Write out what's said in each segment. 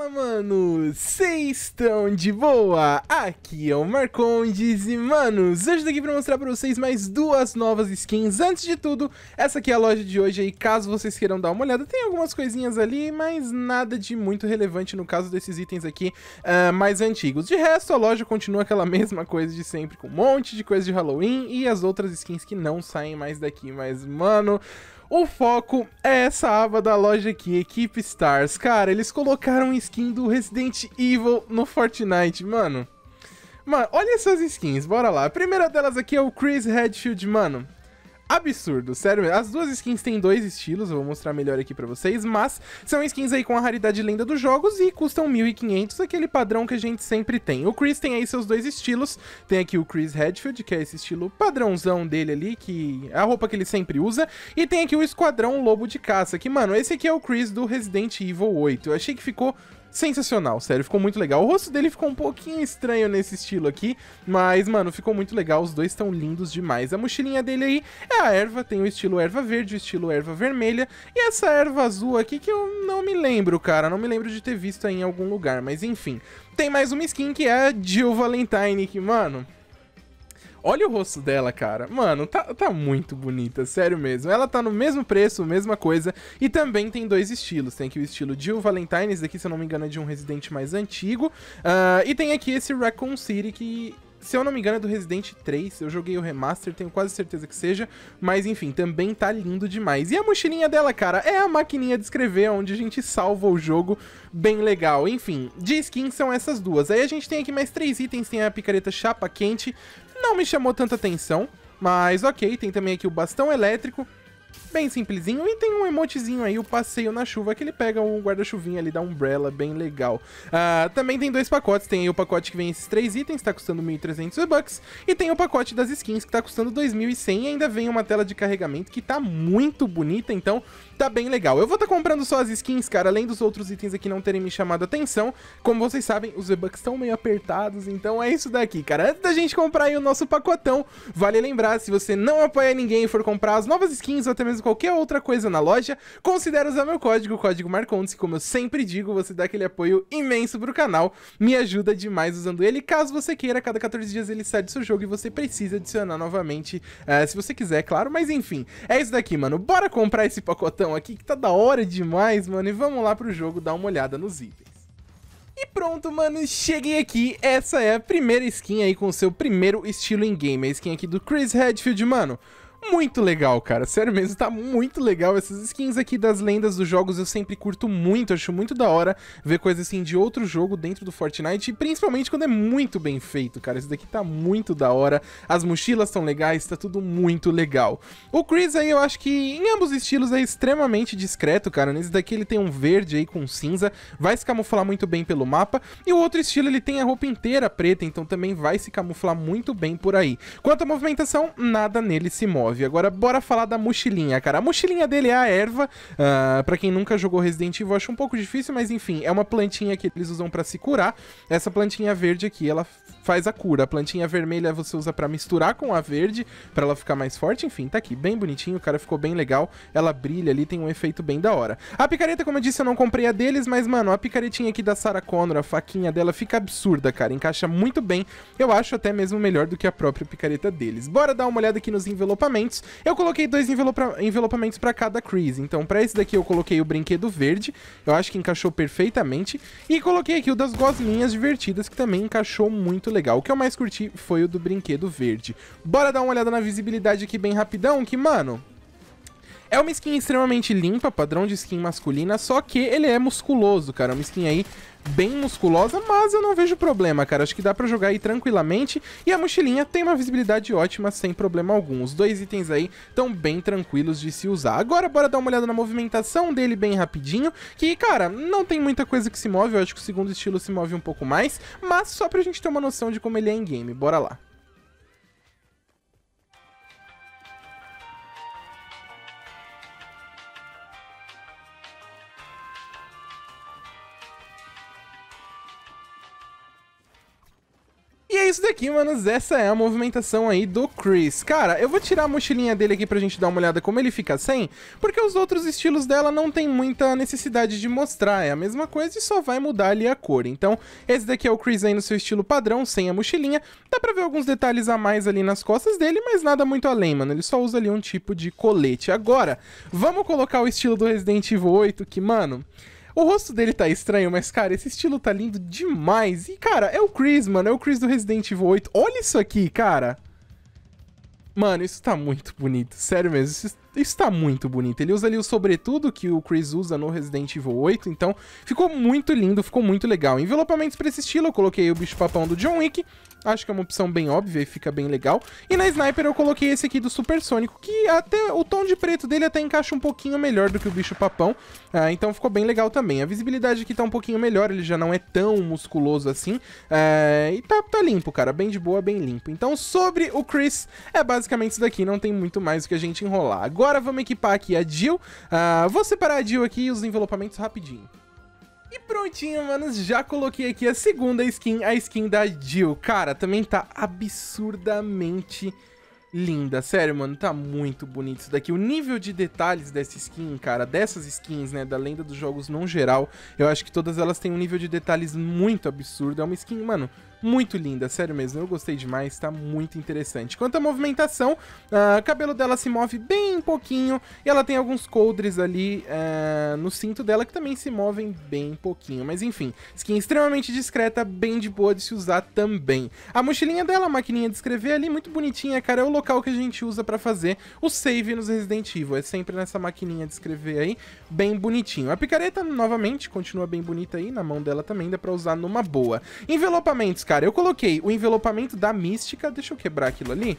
Fala, mano! Vocês estão de boa? Aqui é o Marcondes e, manos, hoje daqui pra mostrar pra vocês mais duas novas skins. Antes de tudo, essa aqui é a loja de hoje aí, caso vocês queiram dar uma olhada. Tem algumas coisinhas ali, mas nada de muito relevante no caso desses itens aqui uh, mais antigos. De resto, a loja continua aquela mesma coisa de sempre, com um monte de coisa de Halloween e as outras skins que não saem mais daqui. Mas, mano... O foco é essa aba da loja aqui, Equipe Stars. Cara, eles colocaram skin do Resident Evil no Fortnite, mano. Mano, olha essas skins, bora lá. A primeira delas aqui é o Chris Redfield, mano absurdo, sério mesmo. As duas skins têm dois estilos, eu vou mostrar melhor aqui pra vocês, mas são skins aí com a raridade lenda dos jogos e custam 1.500, aquele padrão que a gente sempre tem. O Chris tem aí seus dois estilos, tem aqui o Chris Redfield, que é esse estilo padrãozão dele ali, que é a roupa que ele sempre usa, e tem aqui o Esquadrão Lobo de Caça, que, mano, esse aqui é o Chris do Resident Evil 8. Eu achei que ficou sensacional, sério, ficou muito legal. O rosto dele ficou um pouquinho estranho nesse estilo aqui, mas, mano, ficou muito legal, os dois estão lindos demais. A mochilinha dele aí é a erva, tem o estilo erva verde, o estilo erva vermelha, e essa erva azul aqui que eu não me lembro, cara, não me lembro de ter visto em algum lugar, mas enfim. Tem mais uma skin que é a Jill Valentine, que, mano, Olha o rosto dela, cara. Mano, tá, tá muito bonita, sério mesmo. Ela tá no mesmo preço, mesma coisa. E também tem dois estilos. Tem aqui o estilo Jill Valentine, esse daqui, se eu não me engano, é de um Resident mais antigo. Uh, e tem aqui esse Raccoon City, que se eu não me engano, é do Resident 3. Eu joguei o remaster, tenho quase certeza que seja. Mas enfim, também tá lindo demais. E a mochilinha dela, cara, é a maquininha de escrever, onde a gente salva o jogo. Bem legal. Enfim, de skins são essas duas. Aí a gente tem aqui mais três itens. Tem a picareta chapa quente, não me chamou tanta atenção, mas ok, tem também aqui o bastão elétrico, bem simplesinho e tem um emotezinho aí, o passeio na chuva, que ele pega um guarda-chuvinha ali da Umbrella, bem legal. Ah, também tem dois pacotes, tem o pacote que vem esses três itens, tá custando 1.300 V-Bucks, e tem o pacote das skins, que tá custando 2.100 e ainda vem uma tela de carregamento que tá muito bonita, então tá bem legal. Eu vou estar tá comprando só as skins, cara, além dos outros itens aqui não terem me chamado a atenção. Como vocês sabem, os V-Bucks estão meio apertados, então é isso daqui, cara. Antes da gente comprar aí o nosso pacotão, vale lembrar, se você não apoia ninguém e for comprar as novas skins até até mesmo qualquer outra coisa na loja, considere usar meu código, o código Marcondes, como eu sempre digo, você dá aquele apoio imenso pro canal, me ajuda demais usando ele. Caso você queira, cada 14 dias ele sai do seu jogo e você precisa adicionar novamente, uh, se você quiser, claro. Mas enfim, é isso daqui, mano. Bora comprar esse pacotão aqui que tá da hora demais, mano. E vamos lá pro jogo dar uma olhada nos itens. E pronto, mano, cheguei aqui, essa é a primeira skin aí com o seu primeiro estilo em game, a skin aqui do Chris Redfield, mano muito legal, cara. Sério mesmo, tá muito legal. Essas skins aqui das lendas dos jogos eu sempre curto muito. Acho muito da hora ver coisa assim de outro jogo dentro do Fortnite. E principalmente quando é muito bem feito, cara. Isso daqui tá muito da hora. As mochilas estão legais, tá tudo muito legal. O Chris aí eu acho que em ambos estilos é extremamente discreto, cara. Nesse daqui ele tem um verde aí com cinza. Vai se camuflar muito bem pelo mapa. E o outro estilo ele tem a roupa inteira preta. Então também vai se camuflar muito bem por aí. Quanto à movimentação, nada nele se move. 9. Agora, bora falar da mochilinha, cara. A mochilinha dele é a erva. Uh, ah, para quem nunca jogou Resident Evil, acho um pouco difícil, mas enfim, é uma plantinha que eles usam para se curar. Essa plantinha verde aqui, ela faz a cura. A plantinha vermelha você usa para misturar com a verde, para ela ficar mais forte. Enfim, tá aqui, bem bonitinho, cara, ficou bem legal. Ela brilha ali, tem um efeito bem da hora. A picareta, como eu disse, eu não comprei a deles, mas, mano, a picaretinha aqui da Sarah Connor, a faquinha dela fica absurda, cara. Encaixa muito bem. Eu acho até mesmo melhor do que a própria picareta deles. Bora dar uma olhada aqui nos envelopamentos envelopamentos, eu coloquei dois envelopa envelopamentos para cada crease. Então, para esse daqui eu coloquei o brinquedo verde, eu acho que encaixou perfeitamente. E coloquei aqui o das goslinhas divertidas, que também encaixou muito legal. O que eu mais curti foi o do brinquedo verde. Bora dar uma olhada na visibilidade aqui bem rapidão, que, mano... É uma skin extremamente limpa, padrão de skin masculina, só que ele é musculoso, cara. É uma skin aí bem musculosa, mas eu não vejo problema, cara. Acho que dá pra jogar aí tranquilamente. E a mochilinha tem uma visibilidade ótima, sem problema algum. Os dois itens aí estão bem tranquilos de se usar. Agora, bora dar uma olhada na movimentação dele bem rapidinho, que, cara, não tem muita coisa que se move. Eu acho que o segundo estilo se move um pouco mais, mas só pra gente ter uma noção de como ele é em game. Bora lá. isso daqui, manos. Essa é a movimentação aí do Chris. Cara, eu vou tirar a mochilinha dele aqui pra gente dar uma olhada como ele fica sem, porque os outros estilos dela não tem muita necessidade de mostrar. É a mesma coisa e só vai mudar ali a cor. Então, esse daqui é o Chris aí no seu estilo padrão, sem a mochilinha. Dá pra ver alguns detalhes a mais ali nas costas dele, mas nada muito além, mano. Ele só usa ali um tipo de colete. Agora, vamos colocar o estilo do Resident Evil 8, que, mano... O rosto dele tá estranho, mas, cara, esse estilo tá lindo demais. E, cara, é o Chris, mano. É o Chris do Resident Evil 8. Olha isso aqui, cara. Mano, isso tá muito bonito. Sério mesmo. Isso está muito bonito. Ele usa ali o sobretudo que o Chris usa no Resident Evil 8, então ficou muito lindo, ficou muito legal. Envelopamentos para esse estilo, eu coloquei o bicho-papão do John Wick, acho que é uma opção bem óbvia e fica bem legal. E na Sniper eu coloquei esse aqui do Supersônico, que até o tom de preto dele até encaixa um pouquinho melhor do que o bicho-papão, ah, então ficou bem legal também. A visibilidade aqui tá um pouquinho melhor, ele já não é tão musculoso assim, ah, e tá, tá limpo, cara, bem de boa, bem limpo. Então sobre o Chris, é basicamente isso daqui, não tem muito mais o que a gente enrolar. Agora vamos equipar aqui a Jill. Ah, vou separar a Jill aqui e os envelopamentos rapidinho. E prontinho, manos, já coloquei aqui a segunda skin, a skin da Jill. Cara, também tá absurdamente linda. Sério, mano, tá muito bonito isso daqui. O nível de detalhes dessa skin, cara, dessas skins, né, da lenda dos jogos no geral, eu acho que todas elas têm um nível de detalhes muito absurdo. É uma skin, mano, muito linda, sério mesmo, eu gostei demais, tá muito interessante. Quanto à movimentação, uh, o cabelo dela se move bem pouquinho e ela tem alguns coldres ali uh, no cinto dela que também se movem bem pouquinho. Mas enfim, skin extremamente discreta, bem de boa de se usar também. A mochilinha dela, a maquininha de escrever ali, muito bonitinha, cara, é o local que a gente usa pra fazer o save nos Resident Evil, é sempre nessa maquininha de escrever aí, bem bonitinho. A picareta, novamente, continua bem bonita aí, na mão dela também dá pra usar numa boa. Envelopamentos, cara. Eu coloquei o envelopamento da mística. Deixa eu quebrar aquilo ali.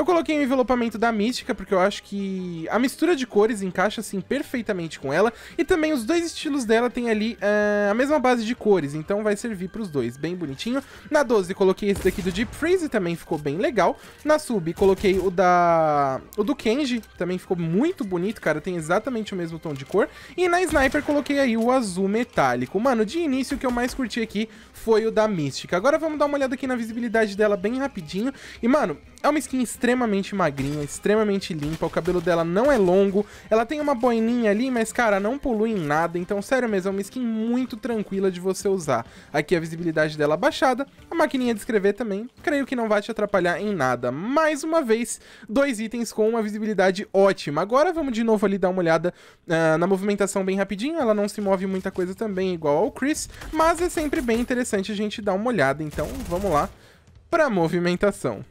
Eu coloquei o envelopamento da Mística, porque eu acho que a mistura de cores encaixa, assim, perfeitamente com ela. E também os dois estilos dela tem ali uh, a mesma base de cores, então vai servir para os dois, bem bonitinho. Na 12 coloquei esse daqui do Deep Freeze, também ficou bem legal. Na sub coloquei o da... o do Kenji, também ficou muito bonito, cara, tem exatamente o mesmo tom de cor. E na Sniper coloquei aí o azul metálico. Mano, de início o que eu mais curti aqui foi o da Mística. Agora vamos dar uma olhada aqui na visibilidade dela bem rapidinho. E, mano, é uma skin extremamente magrinha, extremamente limpa, o cabelo dela não é longo, ela tem uma boininha ali, mas cara, não polui em nada, então sério mesmo, é uma skin muito tranquila de você usar. Aqui a visibilidade dela baixada, a maquininha de escrever também, creio que não vai te atrapalhar em nada. Mais uma vez, dois itens com uma visibilidade ótima. Agora vamos de novo ali dar uma olhada uh, na movimentação bem rapidinho, ela não se move muita coisa também, igual ao Chris, mas é sempre bem interessante a gente dar uma olhada, então vamos lá para movimentação.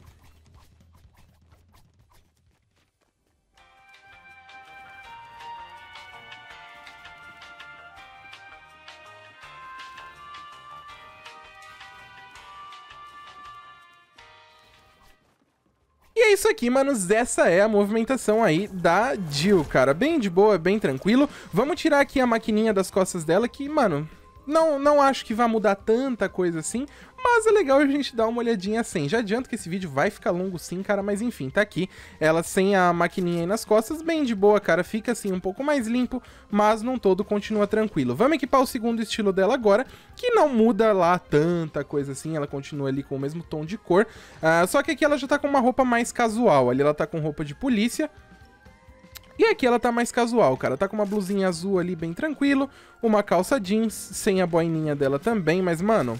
isso aqui, manos, essa é a movimentação aí da Jill, cara. Bem de boa, bem tranquilo. Vamos tirar aqui a maquininha das costas dela que, mano, não, não acho que vá mudar tanta coisa assim, mas é legal a gente dar uma olhadinha assim. Já adianto que esse vídeo vai ficar longo sim, cara, mas enfim, tá aqui. Ela sem a maquininha aí nas costas, bem de boa, cara. Fica assim um pouco mais limpo, mas não todo continua tranquilo. Vamos equipar o segundo estilo dela agora, que não muda lá tanta coisa assim. Ela continua ali com o mesmo tom de cor. Uh, só que aqui ela já tá com uma roupa mais casual. Ali ela tá com roupa de polícia e aqui ela tá mais casual, cara. Tá com uma blusinha azul ali bem tranquilo, uma calça jeans, sem a boininha dela também, mas, mano,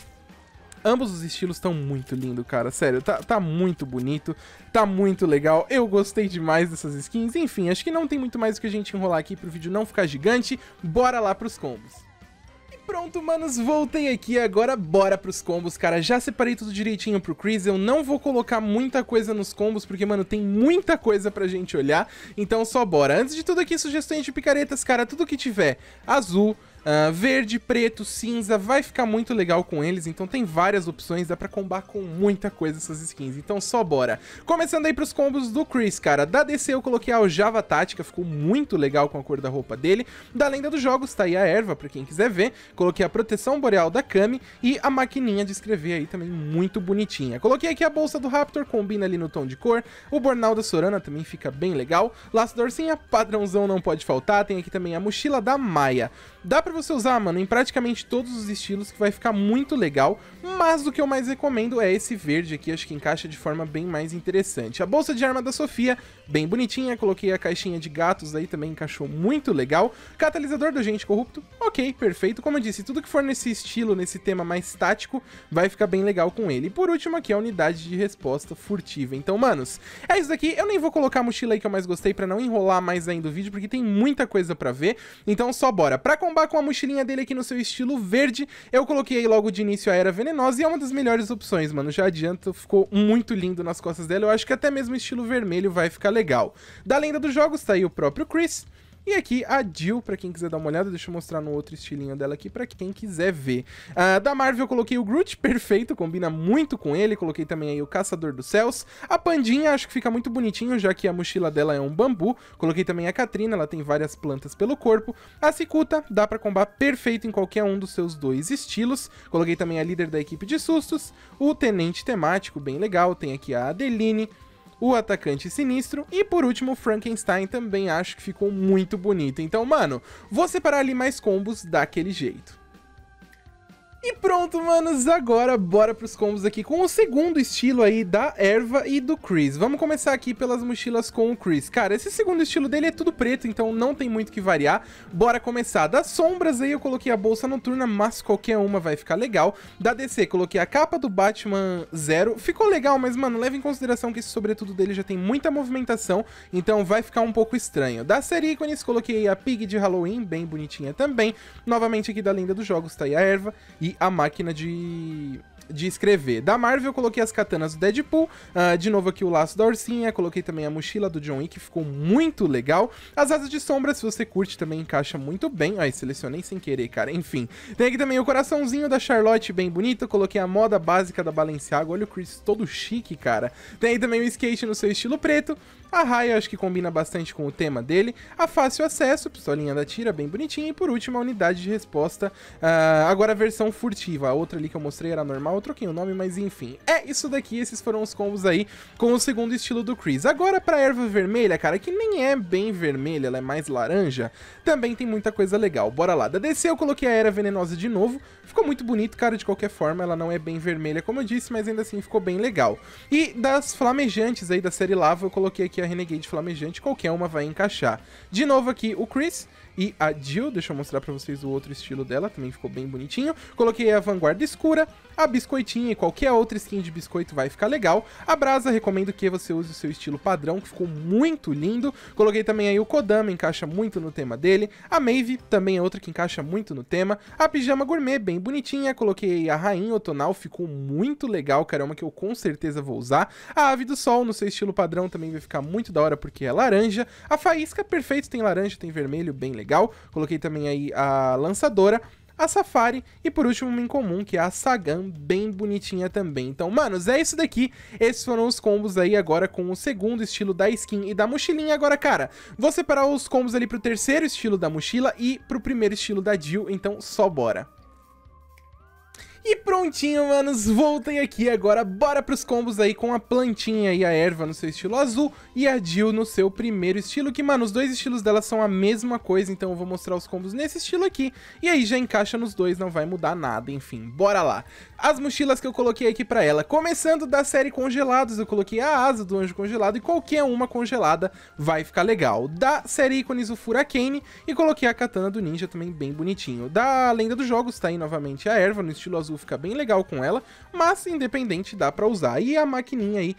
Ambos os estilos estão muito lindo, cara. Sério, tá, tá muito bonito, tá muito legal. Eu gostei demais dessas skins. Enfim, acho que não tem muito mais o que a gente enrolar aqui pro vídeo não ficar gigante. Bora lá pros combos. Pronto, manos, voltei aqui agora bora pros combos, cara. Já separei tudo direitinho pro Chris, eu não vou colocar muita coisa nos combos, porque, mano, tem muita coisa pra gente olhar, então só bora. Antes de tudo aqui, sugestões de picaretas, cara, tudo que tiver azul, Uh, verde, preto, cinza, vai ficar muito legal com eles, então tem várias opções, dá pra combar com muita coisa essas skins, então só bora. Começando aí pros combos do Chris, cara, da DC eu coloquei a Java Tática, ficou muito legal com a cor da roupa dele, da Lenda dos Jogos tá aí a erva pra quem quiser ver, coloquei a Proteção Boreal da Kami e a maquininha de escrever aí também muito bonitinha. Coloquei aqui a bolsa do Raptor, combina ali no tom de cor, o Bornal da Sorana também fica bem legal, laço da é padrãozão não pode faltar, tem aqui também a mochila da Maia. Dá pra você usar, mano, em praticamente todos os estilos, que vai ficar muito legal, mas o que eu mais recomendo é esse verde aqui, acho que encaixa de forma bem mais interessante. A bolsa de arma da Sofia, bem bonitinha, coloquei a caixinha de gatos aí, também encaixou muito legal. Catalisador do Gente Corrupto, ok, perfeito. Como eu disse, tudo que for nesse estilo, nesse tema mais tático, vai ficar bem legal com ele. E por último aqui, a unidade de resposta furtiva. Então, manos, é isso daqui. Eu nem vou colocar a mochila aí que eu mais gostei pra não enrolar mais ainda o vídeo, porque tem muita coisa pra ver. Então, só bora. Pra combar com a mochilinha dele aqui no seu estilo verde. Eu coloquei logo de início a Era Venenosa e é uma das melhores opções, mano. Já adianto, ficou muito lindo nas costas dela. Eu acho que até mesmo estilo vermelho vai ficar legal. Da lenda dos jogos tá aí o próprio Chris. E aqui a Jill, pra quem quiser dar uma olhada, deixa eu mostrar no outro estilinho dela aqui pra quem quiser ver. Uh, da Marvel eu coloquei o Groot perfeito, combina muito com ele, coloquei também aí o Caçador dos Céus. A Pandinha acho que fica muito bonitinho, já que a mochila dela é um bambu. Coloquei também a Katrina, ela tem várias plantas pelo corpo. A Cicuta dá pra combar perfeito em qualquer um dos seus dois estilos. Coloquei também a líder da equipe de sustos, o Tenente Temático, bem legal, tem aqui a Adeline, o atacante sinistro. E por último, Frankenstein também acho que ficou muito bonito. Então, mano, vou separar ali mais combos daquele jeito. E pronto, manos, agora bora pros combos aqui com o segundo estilo aí da erva e do Chris. Vamos começar aqui pelas mochilas com o Chris. Cara, esse segundo estilo dele é tudo preto, então não tem muito que variar. Bora começar. Das sombras aí eu coloquei a bolsa noturna, mas qualquer uma vai ficar legal. Da DC coloquei a capa do Batman Zero. Ficou legal, mas mano, leva em consideração que esse sobretudo dele já tem muita movimentação, então vai ficar um pouco estranho. Da série ícones coloquei a Pig de Halloween, bem bonitinha também. Novamente aqui da Lenda dos Jogos tá aí a erva. E a máquina de de escrever. Da Marvel, eu coloquei as katanas do Deadpool, uh, de novo aqui o laço da Ursinha, coloquei também a mochila do John Wick, que ficou muito legal. As asas de sombra, se você curte, também encaixa muito bem. Ai, selecionei sem querer, cara, enfim. Tem aqui também o coraçãozinho da Charlotte, bem bonito, coloquei a moda básica da Balenciaga, olha o Chris todo chique, cara. Tem aí também o skate no seu estilo preto, a raia, acho que combina bastante com o tema dele, a fácil acesso, pistolinha da tira, bem bonitinha, e por último a unidade de resposta, uh, agora a versão furtiva, a outra ali que eu mostrei era normal, um troquinho o nome, mas enfim. É isso daqui, esses foram os combos aí com o segundo estilo do Chris. Agora pra erva vermelha, cara, que nem é bem vermelha, ela é mais laranja, também tem muita coisa legal. Bora lá, da DC eu coloquei a era venenosa de novo, ficou muito bonito, cara, de qualquer forma, ela não é bem vermelha como eu disse, mas ainda assim ficou bem legal. E das flamejantes aí da série Lava, eu coloquei aqui a Renegade Flamejante, qualquer uma vai encaixar. De novo aqui o Chris, e a Jill. Deixa eu mostrar pra vocês o outro estilo dela, também ficou bem bonitinho. Coloquei a Vanguarda Escura, a Biscoitinha e qualquer outra skin de biscoito vai ficar legal. A Brasa, recomendo que você use o seu estilo padrão, que ficou muito lindo. Coloquei também aí o Kodama, encaixa muito no tema dele. A Maeve, também é outra que encaixa muito no tema. A Pijama Gourmet, bem bonitinha. Coloquei a Rainha Otonal, ficou muito legal, cara, é uma que eu com certeza vou usar. A Ave do Sol, no seu estilo padrão, também vai ficar muito da hora porque é laranja. A Faísca, perfeito, tem laranja, tem vermelho, bem legal legal. Coloquei também aí a lançadora a Safari e por último uma incomum, que é a Sagan, bem bonitinha também. Então, manos, é isso daqui. Esses foram os combos aí agora com o segundo estilo da skin e da mochilinha. Agora, cara, vou separar os combos ali pro terceiro estilo da mochila e pro primeiro estilo da Jill, então só bora. E prontinho, manos, voltem aqui agora, bora pros combos aí com a plantinha e a erva no seu estilo azul e a Jill no seu primeiro estilo, que, mano, os dois estilos dela são a mesma coisa, então eu vou mostrar os combos nesse estilo aqui, e aí já encaixa nos dois, não vai mudar nada, enfim, bora lá as mochilas que eu coloquei aqui pra ela. Começando da série Congelados, eu coloquei a asa do anjo congelado e qualquer uma congelada vai ficar legal. Da série ícones o Furacane e coloquei a katana do ninja também bem bonitinho. Da Lenda dos Jogos tá aí novamente a erva, no estilo azul fica bem legal com ela, mas independente dá pra usar. E a maquininha aí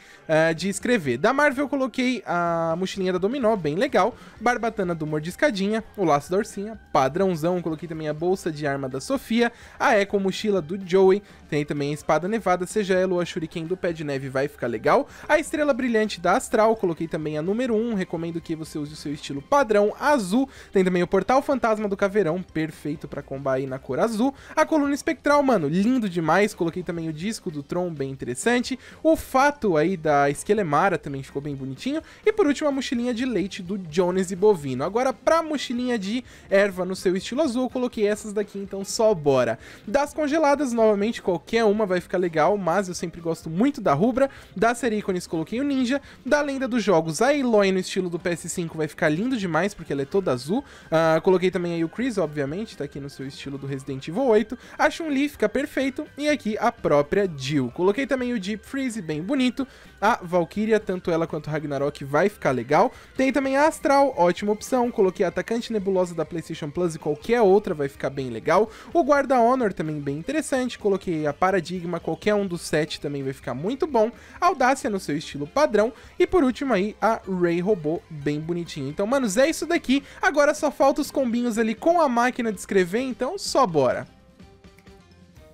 uh, de escrever. Da Marvel eu coloquei a mochilinha da Dominó, bem legal, barbatana do Mordiscadinha, o laço da Ursinha, padrãozão, coloquei também a bolsa de arma da Sofia, a eco mochila do Joey, tem também a Espada Nevada, Segelo, a Shuriken do Pé de Neve vai ficar legal. A Estrela Brilhante da Astral, coloquei também a número 1, recomendo que você use o seu estilo padrão azul. Tem também o Portal Fantasma do Caveirão, perfeito pra combar aí na cor azul. A Coluna Espectral, mano, lindo demais, coloquei também o Disco do Tron, bem interessante. O Fato aí da Esquelemara também ficou bem bonitinho. E por último, a mochilinha de leite do Jones e Bovino. Agora, pra mochilinha de erva no seu estilo azul, eu coloquei essas daqui, então só bora. Das congeladas, novamente, qualquer qualquer uma vai ficar legal, mas eu sempre gosto muito da Rubra, da Serícones coloquei o Ninja, da Lenda dos Jogos, a Eloy no estilo do PS5 vai ficar lindo demais, porque ela é toda azul, uh, coloquei também aí o Chris, obviamente, tá aqui no seu estilo do Resident Evil 8, a Chun-Li fica perfeito, e aqui a própria Jill. Coloquei também o Deep Freeze, bem bonito, a Valkyria, tanto ela quanto o Ragnarok, vai ficar legal, tem também a Astral, ótima opção, coloquei a Atacante Nebulosa da PlayStation Plus e qualquer outra vai ficar bem legal, o Guarda Honor também bem interessante, coloquei a Paradigma, qualquer um dos sete também vai ficar muito bom. Audácia no seu estilo padrão. E por último aí, a Ray Robô, bem bonitinho. Então, manos, é isso daqui. Agora só falta os combinhos ali com a máquina de escrever, então só bora.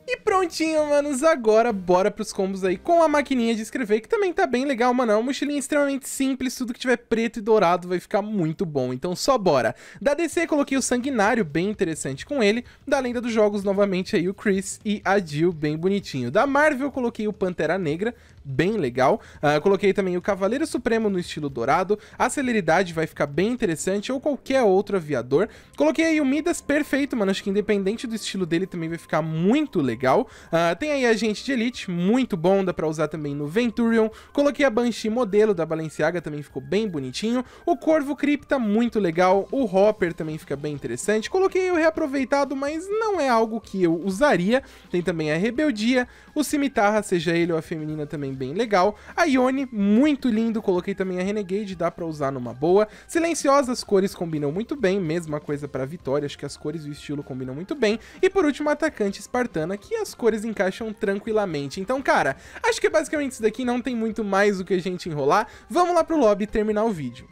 E prontinho, manos, agora bora pros combos aí com a maquininha de escrever, que também tá bem legal, mano. É uma mochilinha extremamente simples, tudo que tiver preto e dourado vai ficar muito bom, então só bora. Da DC coloquei o Sanguinário, bem interessante com ele. Da Lenda dos Jogos, novamente aí o Chris e a Jill, bem bonitinho. Da Marvel coloquei o Pantera Negra, bem legal. Uh, coloquei também o Cavaleiro Supremo no estilo dourado, a celeridade vai ficar bem interessante, ou qualquer outro aviador. Coloquei aí o Midas perfeito, mano, acho que independente do estilo dele também vai ficar muito legal. Uh, tem aí a gente de Elite, muito bom, dá pra usar também no Venturion. Coloquei a Banshee modelo da Balenciaga, também ficou bem bonitinho. O Corvo Cripta, muito legal. O Hopper também fica bem interessante. Coloquei o reaproveitado, mas não é algo que eu usaria. Tem também a Rebeldia, o Cimitarra, seja ele ou a Feminina também bem legal. A Ione, muito lindo, coloquei também a Renegade, dá pra usar numa boa. Silenciosa, as cores combinam muito bem, mesma coisa pra Vitória, acho que as cores e o estilo combinam muito bem. E por último, a Atacante Espartana, que as cores encaixam tranquilamente. Então, cara, acho que basicamente isso daqui não tem muito mais o que a gente enrolar. Vamos lá pro lobby terminar o vídeo.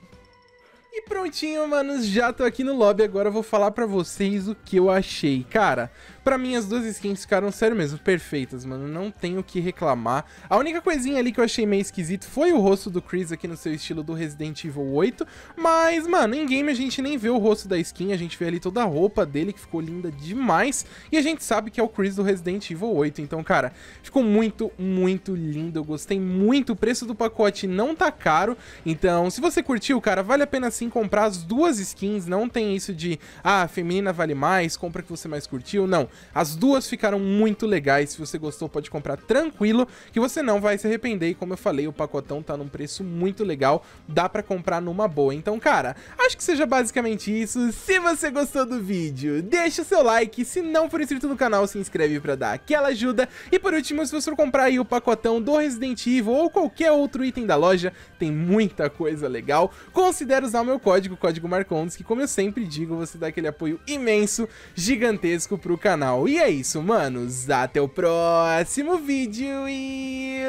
E prontinho, manos, já tô aqui no lobby, agora eu vou falar pra vocês o que eu achei. Cara, Pra mim, as duas skins ficaram, sério mesmo, perfeitas, mano. Não tenho o que reclamar. A única coisinha ali que eu achei meio esquisito foi o rosto do Chris aqui no seu estilo do Resident Evil 8. Mas, mano, em game a gente nem vê o rosto da skin, a gente vê ali toda a roupa dele, que ficou linda demais. E a gente sabe que é o Chris do Resident Evil 8. Então, cara, ficou muito, muito lindo. Eu gostei muito. O preço do pacote não tá caro. Então, se você curtiu, cara, vale a pena sim comprar as duas skins. Não tem isso de, ah, feminina vale mais, compra que você mais curtiu. Não. As duas ficaram muito legais, se você gostou pode comprar tranquilo, que você não vai se arrepender. E como eu falei, o pacotão tá num preço muito legal, dá para comprar numa boa. Então, cara, acho que seja basicamente isso. Se você gostou do vídeo, deixa o seu like. Se não for inscrito no canal, se inscreve para dar aquela ajuda. E por último, se você for comprar aí o pacotão do Resident Evil ou qualquer outro item da loja, tem muita coisa legal. Considere usar o meu código, o código Marcondes, que como eu sempre digo, você dá aquele apoio imenso, gigantesco pro canal canal. E é isso, manos. Até o próximo vídeo e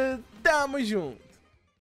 tamo junto!